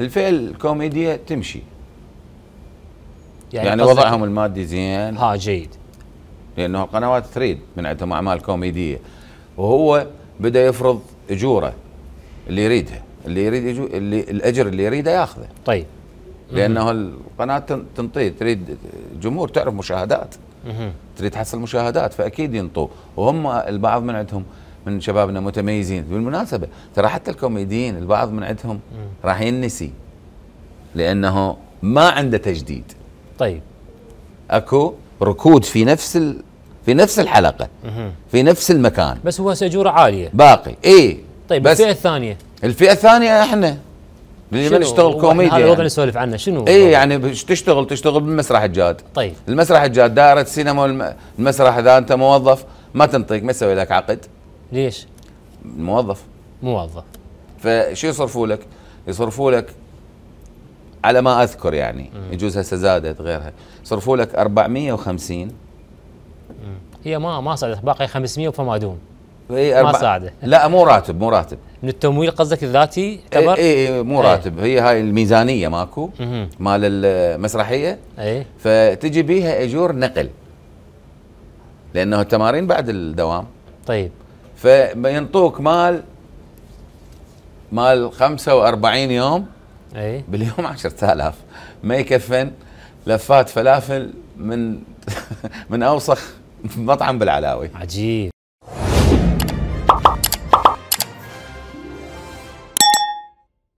الفئه الكوميديه تمشي يعني, يعني وضعهم المادي زين ها جيد لانه القنوات تريد من عندهم اعمال كوميديه وهو بدا يفرض اجوره اللي يريدها اللي يريد يجو اللي الاجر اللي يريده ياخذه طيب لانه القناه تنطي تريد جمهور تعرف مشاهدات تريد تحصل مشاهدات فاكيد ينطوا وهم البعض من عندهم من شبابنا متميزين بالمناسبة ترى حتى الكوميديين البعض من عندهم راح ينسي لأنه ما عنده تجديد طيب اكو ركود في نفس ال... في نفس الحلقه في نفس المكان بس هو سجوره عاليه باقي اي طيب بس الفئه الثانيه الفئه الثانيه احنا اللي ما نشتغل كوميديا هذا الوضع نسولف عنه شنو اي يعني تشتغل تشتغل بالمسرح الجاد طيب المسرح الجاد دائره سينما والم... المسرح اذا انت موظف ما تنطيك ما تسوي لك عقد ليش؟ موظف موظف فشو يصرفوا لك؟ يصرفوا لك على ما اذكر يعني مم. يجوز هسه زادت غيرها صرفوا لك 450 مم. هي ما ما صعدت باقي 500 فما دون أربع... ما صعده لا مو راتب مو راتب من التمويل قصدك الذاتي يعتبر؟ اي اي مو راتب هي هاي الميزانيه ماكو مال المسرحيه اي فتجي بيها اجور نقل لانه التمارين بعد الدوام طيب فينطوك مال مال 45 يوم اي باليوم 10000 ما يكفن لفات فلافل من من اوسخ مطعم بالعلاوي عجيب